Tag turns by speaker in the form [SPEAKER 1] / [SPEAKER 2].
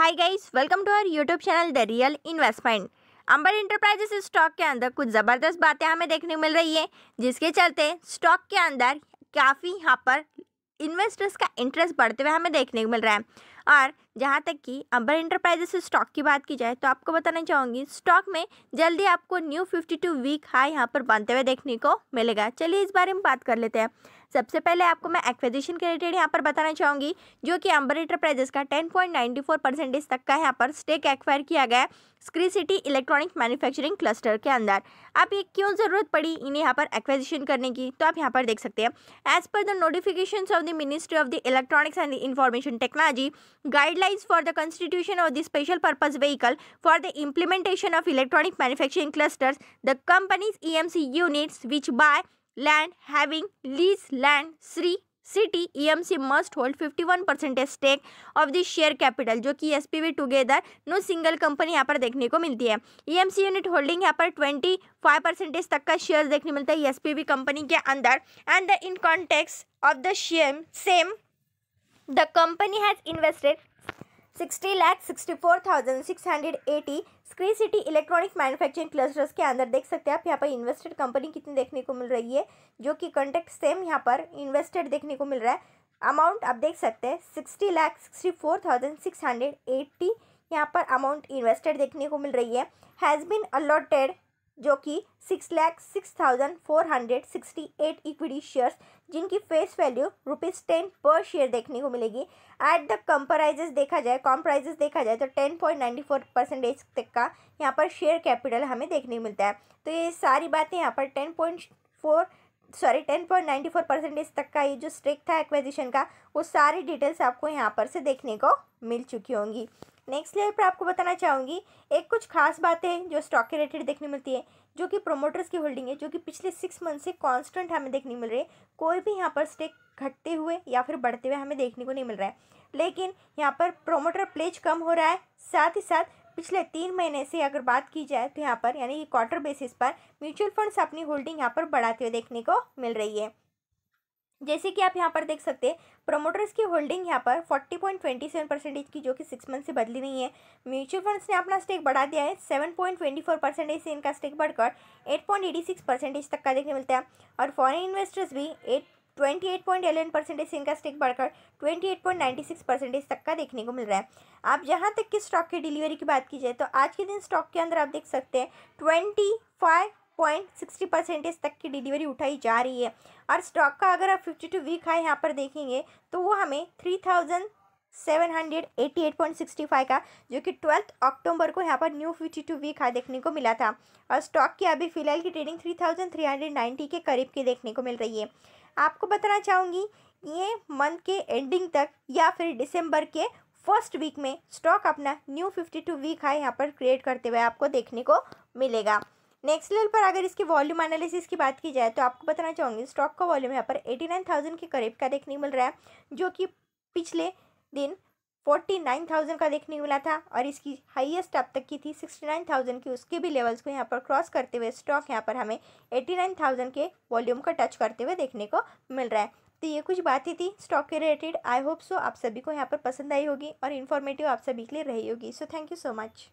[SPEAKER 1] hi guys welcome to our YouTube channel the real investment Amber enterprises stock के अंदर कुछ ज़बरदस्त बातें हमें देखने को मिल रही है जिसके चलते स्टॉक के अंदर काफ़ी यहाँ पर इन्वेस्टर्स का इंटरेस्ट बढ़ते हुए हमें देखने को मिल रहा है और जहाँ तक कि अंबर इंटरप्राइजेस स्टॉक की बात की जाए तो आपको बताना चाहूँगी स्टॉक में जल्दी आपको न्यू 52 वीक हाई यहाँ पर बनते हुए देखने को मिलेगा चलिए इस बारे में बात कर लेते हैं सबसे पहले आपको मैं एक्विजिशन के रिलेटेड यहाँ पर बताना चाहूँगी जो कि अंबर इंटरप्राइजेस का ten point ninety four percentage तक का यहाँ पर स्टेक एक्वायर किया गया Sri City electronic manufacturing cluster के अंदर आप ये क्यों ज़रूरत पड़ी इन्हें यहाँ पर एक्विजिशन करने की तो आप यहाँ पर देख सकते हैं as per the notification of the ministry of the electronics and information technology guidelines for the constitution of the special purpose vehicle for the implementation of electronic manufacturing clusters the companies E M C units which by land having lease land Sri city EMC must hold 51 percentage stake of the share capital जो कि SPV together no single company यहाँ पर देखने को मिलती है EMC unit holding यहाँ पर 25 परसेंटेज तक का शेयर देखने मिलता है एसपीवी कंपनी के अंदर and the in context of the share same the company has invested sixty lakh sixty four thousand six hundred eighty screen city electronic manufacturing clusters के अंदर देख सकते हैं आप यहाँ पर इन्वेस्टेड कंपनी कितनी देखने को मिल रही है जो कि कंटेक्ट सेम यहाँ पर इन्वेस्टेड देखने को मिल रहा है अमाउंट आप देख सकते हैं sixty lakh sixty four thousand six hundred eighty यहाँ पर अमाउंट इन्वेस्टेड देखने को मिल रही है हैज़ बिन अलॉटेड जो कि six lakh six thousand four hundred sixty eight equity shares जिनकी face value rupees ten per share देखने को मिलेगी एट द कम प्राइजेस देखा जाए कॉम प्राइजेस देखा जाए तो ten point ninety four percentage तक का यहाँ पर शेयर कैपिटल हमें देखने को मिलता है तो ये सारी बातें यहाँ पर ten point four sorry ten point ninety four percentage तक का ये जो स्ट्रिक था एक्विजिशन का वो सारी डिटेल्स आपको यहाँ पर से देखने को मिल चुकी होंगी नेक्स्ट लेयर पर आपको बताना चाहूँगी एक कुछ खास बातें जो स्टॉक के रिलेटेड देखने मिलती है जो कि प्रोमोटर्स की होल्डिंग है जो कि पिछले सिक्स मंथ से कांस्टेंट हमें देखने मिल रही है कोई भी यहाँ पर स्टेक घटते हुए या फिर बढ़ते हुए हमें देखने को नहीं मिल रहा है लेकिन यहाँ पर प्रोमोटर प्लेज कम हो रहा है साथ ही साथ पिछले तीन महीने से अगर बात की जाए तो यहाँ पर यानी कि क्वार्टर बेसिस पर म्यूचुअल फंड्स अपनी होल्डिंग यहाँ पर बढ़ाते हुए देखने को मिल रही है जैसे कि आप यहाँ पर देख सकते हैं प्रोमोटर्स की होल्डिंग यहाँ पर 40.27 परसेंटेज की जो कि सिक्स मंथ से बदली नहीं है म्यूचुअल फंड्स ने अपना स्टेक बढ़ा दिया है 7.24 परसेंटेज से इनका स्टेक बढ़कर 8.86 परसेंटेज तक का देखने मिलता है और फॉरेन इन्वेस्टर्स भी eight twenty eight point eleven percentage से इनका स्टेक बढ़कर twenty eight point ninety six percentage तक का देखने को मिल रहा है आप जहाँ तक कि स्टॉक की डिलीवरी की बात की जाए तो आज के दिन स्टॉक के अंदर आप देख सकते हैं twenty five point sixty percentage तक की डिलीवरी उठाई जा रही है और स्टॉक का अगर आप फिफ्टी टू वीक हाई यहाँ पर देखेंगे तो वो हमें three thousand seven hundred eighty eight point sixty five का जो कि ट्वेल्थ अक्टूबर को यहाँ पर new fifty two week high देखने को मिला था और स्टॉक की अभी फिलहाल की trading three thousand three hundred ninety के करीब की देखने को मिल रही है आपको बताना चाहूँगी ये मंथ के एंडिंग तक या फिर दिसंबर के फर्स्ट वीक में स्टॉक अपना new fifty two week high यहाँ पर क्रिएट करते हुए आपको देखने को मिलेगा नेक्स्ट लेवल पर अगर इसकी वॉल्यूम एनालिसिस की बात की जाए तो आपको बताना चाहूँगी स्टॉक का वॉल्यूम यहाँ पर एटी नाइन थाउजेंड के करीब का देखने मिल रहा है जो कि पिछले दिन फोर्टी नाइन थाउजेंड का देखने मिला था और इसकी हाईएस्ट अब तक की थी सिक्सटी नाइन थाउजेंड की उसके भी लेवल्स को यहाँ पर क्रॉस करते हुए स्टॉक यहाँ पर हमें एटी नाइन थाउजेंड के वॉल्यूम का टच करते हुए देखने को मिल रहा है तो ये कुछ बातें थी स्टॉक के रिलेटेड आई होप सो आप सभी को यहाँ पर पसंद आई होगी और इन्फॉर्मेटिव आप सभी के लिए रही होगी so thank you so much